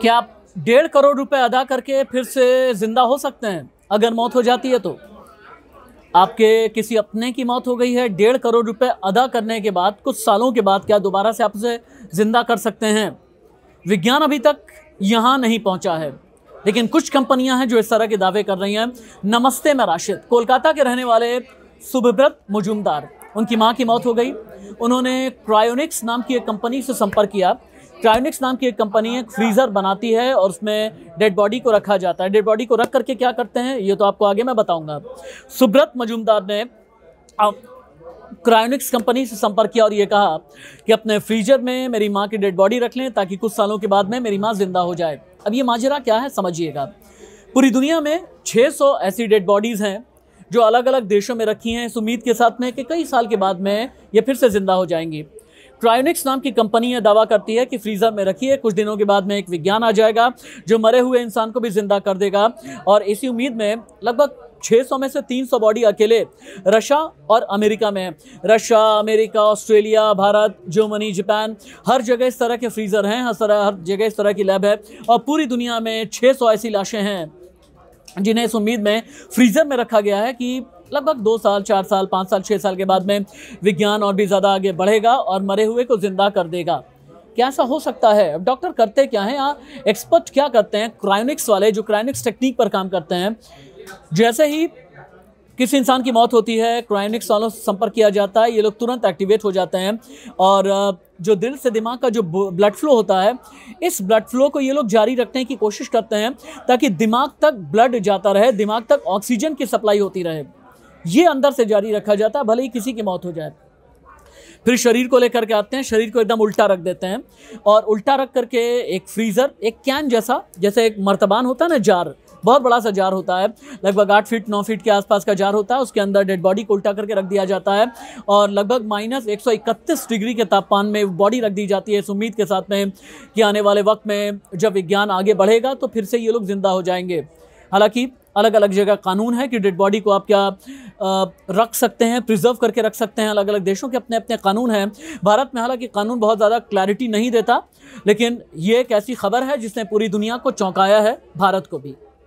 क्या आप डेढ़ करोड़ रुपए अदा करके फिर से ज़िंदा हो सकते हैं अगर मौत हो जाती है तो आपके किसी अपने की मौत हो गई है डेढ़ करोड़ रुपए अदा करने के बाद कुछ सालों के बाद क्या दोबारा से आप उसे ज़िंदा कर सकते हैं विज्ञान अभी तक यहाँ नहीं पहुँचा है लेकिन कुछ कंपनियाँ हैं जो इस तरह के दावे कर रही हैं नमस्ते मैं राशिद कोलकाता के रहने वाले सुभव्रत मजुमदार उनकी माँ की मौत हो गई उन्होंने क्रायोनिक्स नाम की एक कंपनी से संपर्क किया क्रायोनिक्स नाम की एक कंपनी है फ्रीज़र बनाती है और उसमें डेड बॉडी को रखा जाता है डेड बॉडी को रख करके क्या करते हैं ये तो आपको आगे मैं बताऊंगा सुब्रत मजूमदार ने क्रायोनिक्स कंपनी से संपर्क किया और ये कहा कि अपने फ्रीजर में मेरी माँ की डेड बॉडी रख लें ताकि कुछ सालों के बाद में मेरी माँ जिंदा हो जाए अब ये माजरा क्या है समझिएगा पूरी दुनिया में 600 ऐसी डेड बॉडीज़ हैं जो अलग अलग देशों में रखी हैं इस उम्मीद के साथ में कि कई साल के बाद में ये फिर से ज़िंदा हो जाएंगी ट्रायोनिक्स नाम की कंपनी यह दावा करती है कि फ्रीजर में रखिए कुछ दिनों के बाद में एक विज्ञान आ जाएगा जो मरे हुए इंसान को भी जिंदा कर देगा और इसी उम्मीद में लगभग 600 में से 300 बॉडी अकेले रशिया और अमेरिका में है Russia America Australia Bharat Germany Japan हर जगह इस तरह के फ्रीज़र हैं हर तरह हर जगह इस तरह की लैब है और पूरी दुनिया में 600 ऐसी लाशें हैं जिन्हें इस उम्मीद में फ्रीज़र में रखा गया है कि लगभग दो साल चार साल पाँच साल छः साल के बाद में विज्ञान और भी ज़्यादा आगे बढ़ेगा और मरे हुए को ज़िंदा कर देगा क्या ऐसा हो सकता है अब डॉक्टर करते क्या हैं यहाँ एक्सपर्ट क्या करते हैं क्रायोनिक्स वाले जो क्रायोनिक्स टेक्निक पर काम करते हैं जैसे ही किसी इंसान की मौत होती है क्रायोनिक्स वालों से संपर्क किया जाता है ये लोग तुरंत एक्टिवेट हो जाते हैं और जो दिल से दिमाग का जो ब्लड फ्लो होता है इस ब्लड फ्लो को ये लोग जारी रखने की कोशिश करते हैं ताकि दिमाग तक ब्लड जाता रहे दिमाग तक ऑक्सीजन की सप्लाई होती रहे ये अंदर से जारी रखा जाता है भले ही किसी की मौत हो जाए फिर शरीर को लेकर के आते हैं शरीर को एकदम उल्टा रख देते हैं और उल्टा रख करके एक फ्रीज़र एक कैन जैसा जैसे एक मर्तबान होता है ना जार बहुत बड़ा सा जार होता है लगभग आठ फीट नौ फीट के आसपास का जार होता है उसके अंदर डेड बॉडी को उल्टा करके रख दिया जाता है और लगभग माइनस इकतीस डिग्री के तापमान में बॉडी रख दी जाती है इस उम्मीद के साथ में कि आने वाले वक्त में जब विज्ञान आगे बढ़ेगा तो फिर से ये लोग ज़िंदा हो जाएंगे हालांकि अलग अलग जगह कानून है कि डेड बॉडी को आप क्या रख सकते हैं प्रिजर्व करके रख सकते हैं अलग अलग देशों के अपने अपने कानून हैं भारत में हालांकि कानून बहुत ज़्यादा क्लैरिटी नहीं देता लेकिन ये एक ऐसी खबर है जिसने पूरी दुनिया को चौंकाया है भारत को भी